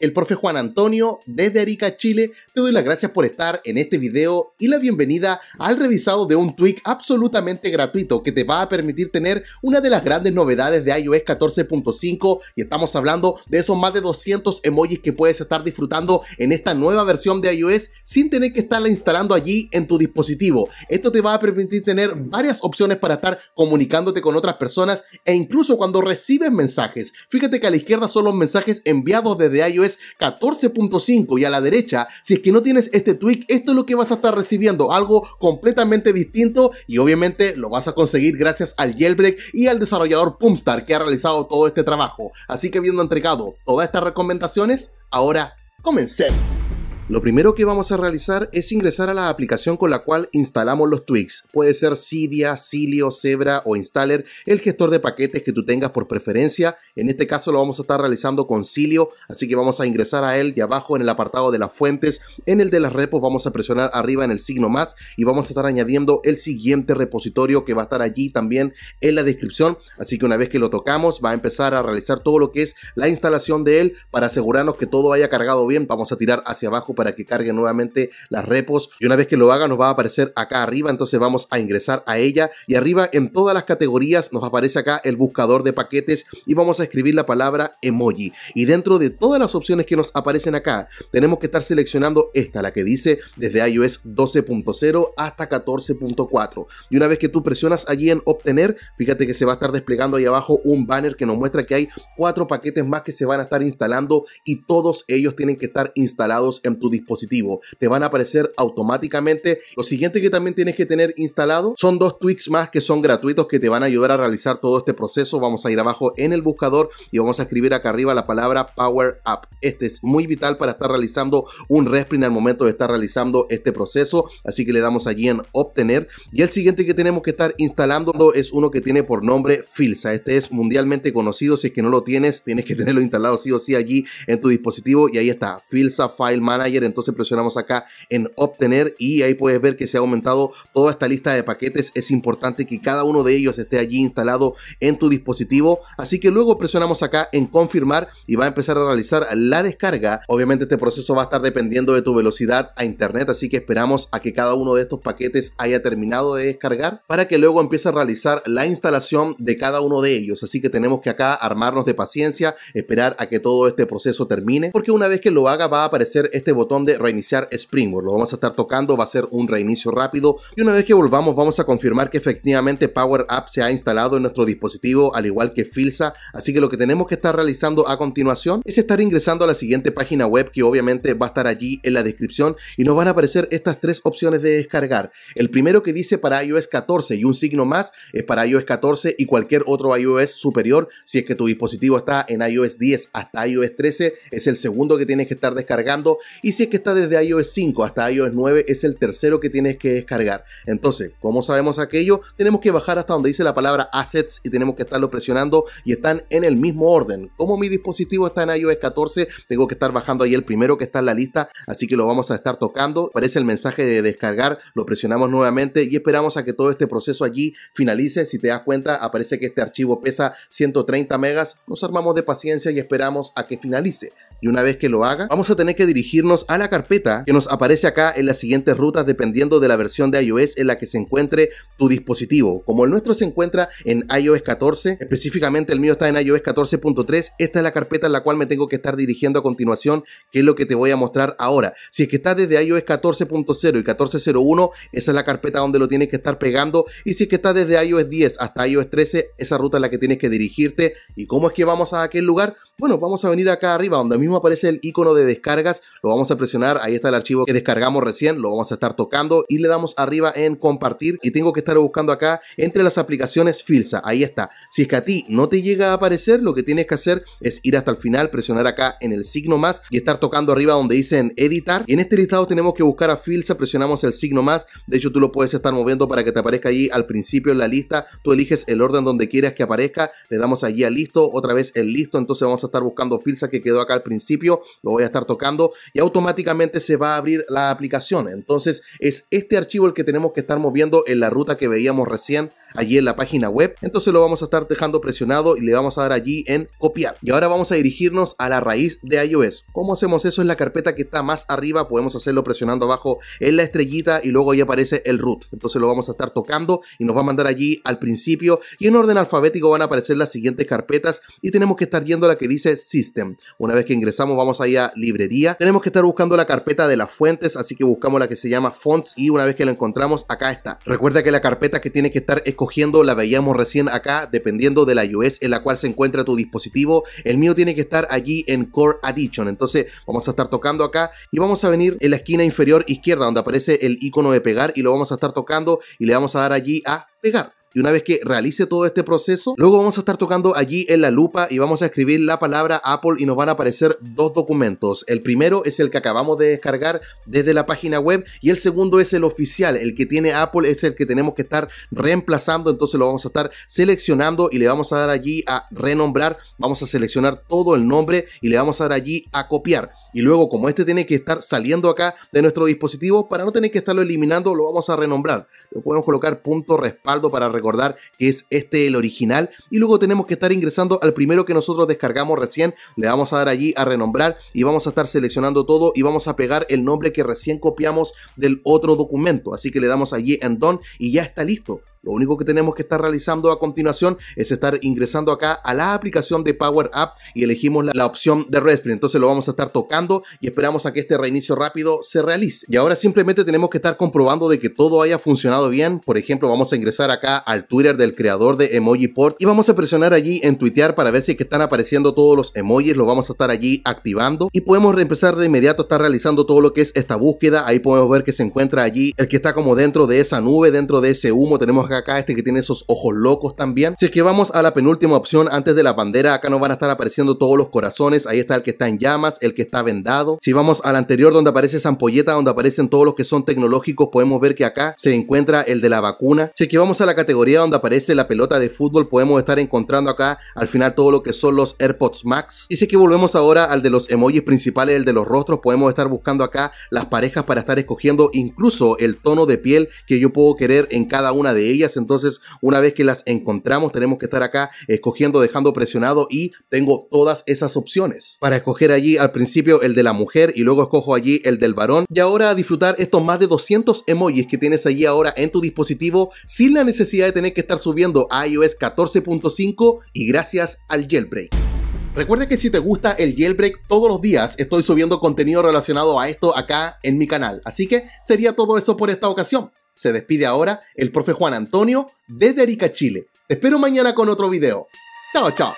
el profe Juan Antonio desde Arica, Chile. Te doy las gracias por estar en este video y la bienvenida al revisado de un tweak absolutamente gratuito que te va a permitir tener una de las grandes novedades de iOS 14.5 y estamos hablando de esos más de 200 emojis que puedes estar disfrutando en esta nueva versión de iOS sin tener que estarla instalando allí en tu dispositivo. Esto te va a permitir tener varias opciones para estar comunicándote con otras personas e incluso cuando recibes mensajes. Fíjate que a la izquierda son los mensajes enviados desde iOS 14.5 y a la derecha, si es que no tienes este tweak, esto es lo que vas a estar recibiendo, algo completamente distinto y obviamente lo vas a conseguir gracias al jailbreak y al desarrollador Pumstar que ha realizado todo este trabajo. Así que habiendo entregado todas estas recomendaciones, ahora comencemos. Lo primero que vamos a realizar es ingresar a la aplicación con la cual instalamos los tweaks. Puede ser Cydia, Cilio, Zebra o Installer, el gestor de paquetes que tú tengas por preferencia. En este caso lo vamos a estar realizando con Cilio, así que vamos a ingresar a él de abajo en el apartado de las fuentes. En el de las repos vamos a presionar arriba en el signo más y vamos a estar añadiendo el siguiente repositorio que va a estar allí también en la descripción. Así que una vez que lo tocamos va a empezar a realizar todo lo que es la instalación de él para asegurarnos que todo haya cargado bien. Vamos a tirar hacia abajo para que cargue nuevamente las repos y una vez que lo haga nos va a aparecer acá arriba, entonces vamos a ingresar a ella y arriba en todas las categorías nos aparece acá el buscador de paquetes y vamos a escribir la palabra emoji y dentro de todas las opciones que nos aparecen acá tenemos que estar seleccionando esta, la que dice desde iOS 12.0 hasta 14.4 y una vez que tú presionas allí en obtener, fíjate que se va a estar desplegando ahí abajo un banner que nos muestra que hay cuatro paquetes más que se van a estar instalando y todos ellos tienen que estar instalados en tu dispositivo. Te van a aparecer automáticamente. Lo siguiente que también tienes que tener instalado son dos tweaks más que son gratuitos que te van a ayudar a realizar todo este proceso. Vamos a ir abajo en el buscador y vamos a escribir acá arriba la palabra Power Up. Este es muy vital para estar realizando un resprint al momento de estar realizando este proceso. Así que le damos allí en obtener. Y el siguiente que tenemos que estar instalando es uno que tiene por nombre Filsa. Este es mundialmente conocido. Si es que no lo tienes, tienes que tenerlo instalado sí o sí allí en tu dispositivo. Y ahí está, Filsa File Manager entonces presionamos acá en obtener y ahí puedes ver que se ha aumentado toda esta lista de paquetes. Es importante que cada uno de ellos esté allí instalado en tu dispositivo, así que luego presionamos acá en confirmar y va a empezar a realizar la descarga. Obviamente este proceso va a estar dependiendo de tu velocidad a internet, así que esperamos a que cada uno de estos paquetes haya terminado de descargar para que luego empiece a realizar la instalación de cada uno de ellos. Así que tenemos que acá armarnos de paciencia, esperar a que todo este proceso termine, porque una vez que lo haga va a aparecer este botón botón de reiniciar Springboard. Lo vamos a estar tocando, va a ser un reinicio rápido y una vez que volvamos vamos a confirmar que efectivamente Power App se ha instalado en nuestro dispositivo al igual que Filsa, así que lo que tenemos que estar realizando a continuación es estar ingresando a la siguiente página web que obviamente va a estar allí en la descripción y nos van a aparecer estas tres opciones de descargar. El primero que dice para iOS 14 y un signo más es para iOS 14 y cualquier otro iOS superior si es que tu dispositivo está en iOS 10 hasta iOS 13 es el segundo que tienes que estar descargando y es que está desde iOS 5 hasta iOS 9, es el tercero que tienes que descargar. Entonces, como sabemos aquello? Tenemos que bajar hasta donde dice la palabra assets y tenemos que estarlo presionando y están en el mismo orden. Como mi dispositivo está en iOS 14, tengo que estar bajando ahí el primero que está en la lista, así que lo vamos a estar tocando. Aparece el mensaje de descargar, lo presionamos nuevamente y esperamos a que todo este proceso allí finalice. Si te das cuenta, aparece que este archivo pesa 130 megas. Nos armamos de paciencia y esperamos a que finalice. Y una vez que lo haga, vamos a tener que dirigirnos a la carpeta que nos aparece acá en las siguientes rutas dependiendo de la versión de iOS en la que se encuentre tu dispositivo. Como el nuestro se encuentra en iOS 14, específicamente el mío está en iOS 14.3, esta es la carpeta en la cual me tengo que estar dirigiendo a continuación, que es lo que te voy a mostrar ahora. Si es que está desde iOS 14.0 y 14.01, esa es la carpeta donde lo tienes que estar pegando. Y si es que está desde iOS 10 hasta iOS 13, esa ruta es la que tienes que dirigirte. ¿Y cómo es que vamos a aquel lugar? Bueno, vamos a venir acá arriba, donde mismo aparece el icono de descargas, lo vamos a presionar, ahí está el archivo que descargamos recién, lo vamos a estar tocando y le damos arriba en compartir y tengo que estar buscando acá entre las aplicaciones Filsa, ahí está. Si es que a ti no te llega a aparecer, lo que tienes que hacer es ir hasta el final, presionar acá en el signo más y estar tocando arriba donde dice en editar. en este listado tenemos que buscar a Filsa, presionamos el signo más, de hecho tú lo puedes estar moviendo para que te aparezca allí al principio en la lista, tú eliges el orden donde quieras que aparezca, le damos allí a listo, otra vez el listo, entonces vamos a estar buscando Filsa que quedó acá al principio, lo voy a estar tocando y auto automáticamente se va a abrir la aplicación. Entonces es este archivo el que tenemos que estar moviendo en la ruta que veíamos recién allí en la página web. Entonces lo vamos a estar dejando presionado y le vamos a dar allí en copiar. Y ahora vamos a dirigirnos a la raíz de iOS. ¿Cómo hacemos eso? Es la carpeta que está más arriba. Podemos hacerlo presionando abajo en la estrellita y luego ahí aparece el root. Entonces lo vamos a estar tocando y nos va a mandar allí al principio. Y en orden alfabético van a aparecer las siguientes carpetas y tenemos que estar yendo a la que dice System. Una vez que ingresamos vamos ahí a librería. Tenemos que estar buscando la carpeta de las fuentes, así que buscamos la que se llama Fonts y una vez que la encontramos acá está. Recuerda que la carpeta que tiene que estar la veíamos recién acá, dependiendo de la iOS en la cual se encuentra tu dispositivo. El mío tiene que estar allí en Core Addition Entonces vamos a estar tocando acá y vamos a venir en la esquina inferior izquierda donde aparece el icono de pegar y lo vamos a estar tocando y le vamos a dar allí a pegar. Y una vez que realice todo este proceso, luego vamos a estar tocando allí en la lupa y vamos a escribir la palabra Apple y nos van a aparecer dos documentos. El primero es el que acabamos de descargar desde la página web y el segundo es el oficial, el que tiene Apple es el que tenemos que estar reemplazando, entonces lo vamos a estar seleccionando y le vamos a dar allí a renombrar, vamos a seleccionar todo el nombre y le vamos a dar allí a copiar. Y luego como este tiene que estar saliendo acá de nuestro dispositivo, para no tener que estarlo eliminando, lo vamos a renombrar. Lo podemos colocar punto respaldo para recordar que es este el original. Y luego tenemos que estar ingresando al primero que nosotros descargamos recién. Le vamos a dar allí a renombrar y vamos a estar seleccionando todo y vamos a pegar el nombre que recién copiamos del otro documento. Así que le damos allí en don y ya está listo. Lo único que tenemos que estar realizando a continuación es estar ingresando acá a la aplicación de Power App y elegimos la, opción de Raspberry. Entonces lo vamos a estar tocando y esperamos a que este reinicio rápido se realice. Y ahora simplemente tenemos que estar comprobando de que todo haya funcionado bien. Por ejemplo, vamos a ingresar acá al Twitter del creador de emoji port y vamos a presionar allí en tuitear para ver si que están apareciendo todos los emojis. lo vamos a estar allí activando y podemos empezar de inmediato a estar realizando todo lo que es esta búsqueda. Ahí podemos ver que se encuentra allí el que está como dentro de esa nube, dentro de ese humo. Tenemos acá, este que tiene esos ojos locos también. Si es que vamos a la penúltima opción antes de la bandera, acá nos van a estar apareciendo todos los corazones. Ahí está el que está en llamas, el que está vendado. Si vamos al anterior donde aparece esa ampolleta, donde aparecen todos los que son tecnológicos, podemos ver que acá se encuentra el de la vacuna. Si es que vamos a la categoría donde aparece la pelota de fútbol, podemos estar encontrando acá al final todo lo que son los AirPods Max. Y si es que volvemos ahora al de los emojis principales, el de los rostros, podemos estar buscando acá las parejas para estar escogiendo incluso el tono de piel que yo puedo querer en cada una de ellas entonces, una vez que las encontramos, tenemos que estar acá escogiendo, dejando presionado y tengo todas esas opciones para escoger allí al principio el de la mujer y luego escojo allí el del varón. Y ahora a disfrutar estos más de 200 emojis que tienes allí ahora en tu dispositivo sin la necesidad de tener que estar subiendo a iOS 14.5 y gracias al jailbreak. Recuerda que si te gusta el jailbreak, todos los días estoy subiendo contenido relacionado a esto acá en mi canal. Así que sería todo eso por esta ocasión. Se despide ahora el profe Juan Antonio desde Derica, Chile. Te espero mañana con otro video. Chao, chao.